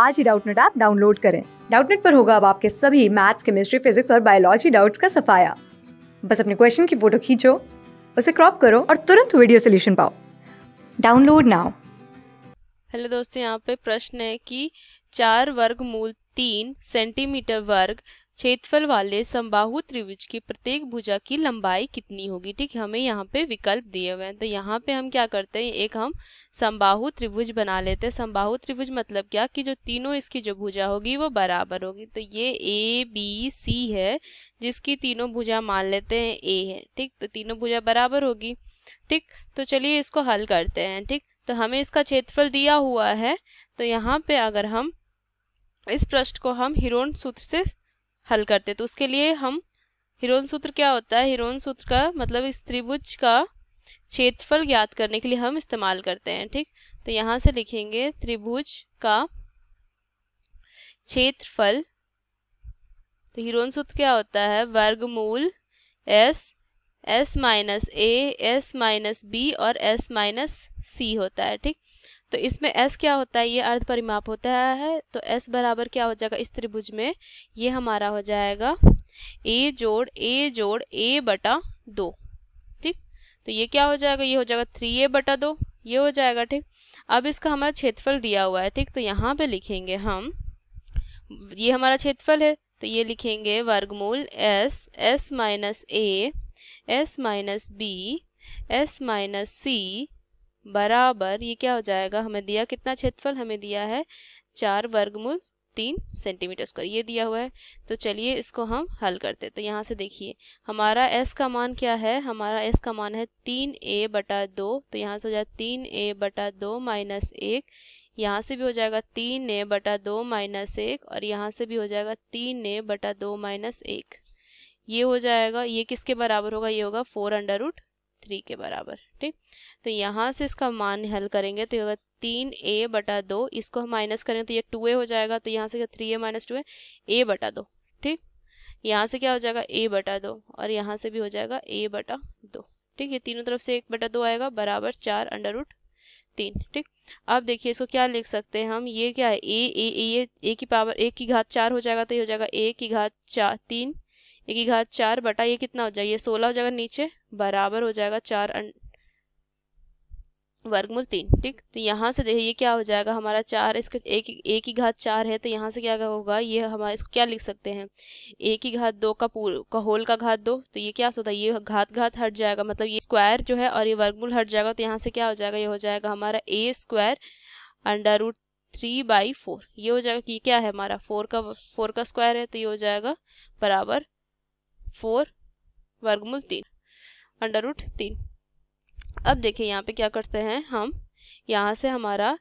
आज ही Doubtnut app download करें डाउटनेट पर होगा अब आपके सभी मैथ्स केमिस्ट्री फिजिक्स और बायोलॉजी डाउट्स का सफाया बस अपने क्वेश्चन की फोटो खींचो उसे क्रॉप करो और तुरंत वीडियो सोल्यूशन पाओ डाउनलोड नाउ हेलो दोस्तों यहाँ पे प्रश्न है कि चार वर्ग मूल तीन सेंटीमीटर वर्ग क्षेत्रफल वाले संबाहु त्रिभुज की प्रत्येक भुजा की लंबाई कितनी होगी ठीक है हमें यहाँ पे विकल्प दिए हुए हैं तो यहाँ पे हम क्या करते हैं एक हम संबाहु त्रिभुज बना लेते हैं संबाहु त्रिभुज मतलब क्या कि जो तीनों इसकी जो भुजा होगी वो बराबर होगी तो ये ए बी सी है जिसकी तीनों भुजा मान लेते हैं ए है ठीक तो तीनों भुजा बराबर होगी ठीक तो चलिए इसको हल करते हैं ठीक तो हमें इसका क्षेत्रफल दिया हुआ है तो यहाँ पे अगर हम इस प्रश्न को हम हिरोन सूत्र से हल करते तो उसके लिए हम हिरोन सूत्र क्या होता है हिरोन सूत्र का मतलब इस त्रिभुज का क्षेत्रफल ज्ञात करने के लिए हम इस्तेमाल करते हैं ठीक तो यहाँ से लिखेंगे त्रिभुज का क्षेत्रफल तो हिरोन सूत्र क्या होता है वर्गमूल S S minus A S minus B और एस माइनस सी होता है ठीक तो इसमें एस क्या होता है ये अर्ध परिमाप होता है तो एस बराबर क्या हो जाएगा इस त्रिभुज में ये हमारा हो जाएगा ए जोड़ ए जोड़ ए बटा दो ठीक तो ये क्या हो जाएगा ये हो जाएगा थ्री ए बटा दो ये हो जाएगा ठीक अब इसका हमारा क्षेत्रफल दिया हुआ है ठीक तो यहाँ पे लिखेंगे हम ये हमारा क्षेत्रफल है तो ये लिखेंगे वर्गमूल S S minus A S minus B S minus C बराबर ये क्या हो जाएगा हमें दिया कितना क्षेत्रफल हमें दिया है चार वर्गमूल तीन सेंटीमीटर स्क्वायर ये दिया हुआ है तो चलिए इसको हम हल करते हैं तो यहाँ से देखिए हमारा एस का मान क्या है हमारा एस का मान है तीन ए बटा दो तो यहाँ से हो जाएगा तीन ए बटा दो माइनस एक यहाँ से भी हो जाएगा तीन ए बटा दो माइनस एक और यहाँ से भी हो जाएगा तीन ए बटा दो माइनस एक ये हो जाएगा ये किसके बराबर होगा ये होगा फोर अंडर रूट थ्री के बराबर ठीक तो यहाँ से इसका मान हल करेंगे तो अगर तीन ए बटा दो इसको हम माइनस करेंगे तो ये टू ए हो जाएगा तो यहाँ से क्या three A minus two A A बटा दो ठीक यहाँ से क्या हो जाएगा ए बटा दो और यहाँ से भी हो जाएगा ए बटा दो ठीक ये तीनों तरफ से एक बटा दो आएगा बराबर चार अंडर रूट तीन ठीक अब देखिए इसको क्या लिख सकते हैं हम ये क्या है ए ए ए ए, ए की पावर एक की घात चार हो जाएगा तो ये हो जाएगा ए की घात चार तीन एक की घात चार बटा ये कितना हो जाएगा ये सोलह हो जाएगा नीचे बराबर हो जाएगा चार अन... वर्गमूल तीन ठीक तो यहाँ से देखिए ये क्या हो जाएगा हमारा चार इसका एक एक ही घात चार है तो यहाँ से क्या होगा ये हमारे इसको क्या लिख सकते हैं एक ही घात दो का पूर का होल का घात दो तो ये क्या होता है ये घात घात हट जाएगा मतलब ये स्क्वायर जो है और ये वर्गमूल हट जाएगा तो यहाँ से क्या हो जाएगा ये हो जाएगा हमारा A square under root three by four ये हो जाएगा कि क्या है हमारा फोर का फोर का स्क्वायर है तो ये हो जाएगा बराबर फोर वर्गमूल तीन अंडर रूट तीन अब देखिए यहाँ पे क्या करते हैं हम यहाँ से हमारा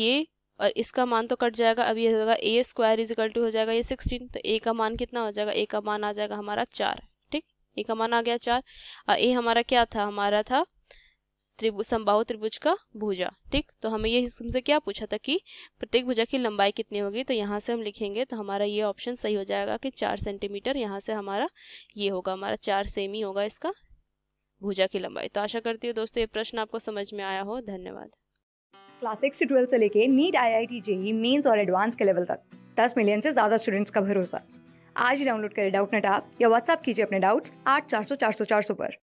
ये और इसका मान तो कट जाएगा अब ये हो जाएगा ए स्क्वायर इजिकल टू हो जाएगा ये सिक्सटीन तो ए का मान कितना हो जाएगा ए का मान आ जाएगा हमारा चार ठीक ए का मान आ गया चार और ए हमारा क्या था हमारा था त्रिभु समबाहु त्रिभुज का भुजा ठीक तो हमें ये हमसे क्या पूछा था कि प्रत्येक भुजा की लंबाई कितनी होगी तो यहाँ से हम लिखेंगे तो हमारा ये ऑप्शन सही हो जाएगा कि चार सेंटीमीटर यहाँ से हमारा ये होगा हमारा चार सेमी होगा इसका भुजा की लंबाई तो आशा करती हूँ दोस्तों ये प्रश्न आपको समझ में आया हो धन्यवाद क्लास सिक्स से ट्वेल्थ से लेके NEET I I T JEE mains और एडवांस के लेवल तक दस मिलियन से ज़्यादा स्टूडेंट्स का भरोसा आज ही डाउनलोड करें डाउट नेट आप या व्हाट्सअप कीजिए अपने डाउट्स आठ चार सौ चार सौ चार सौ पर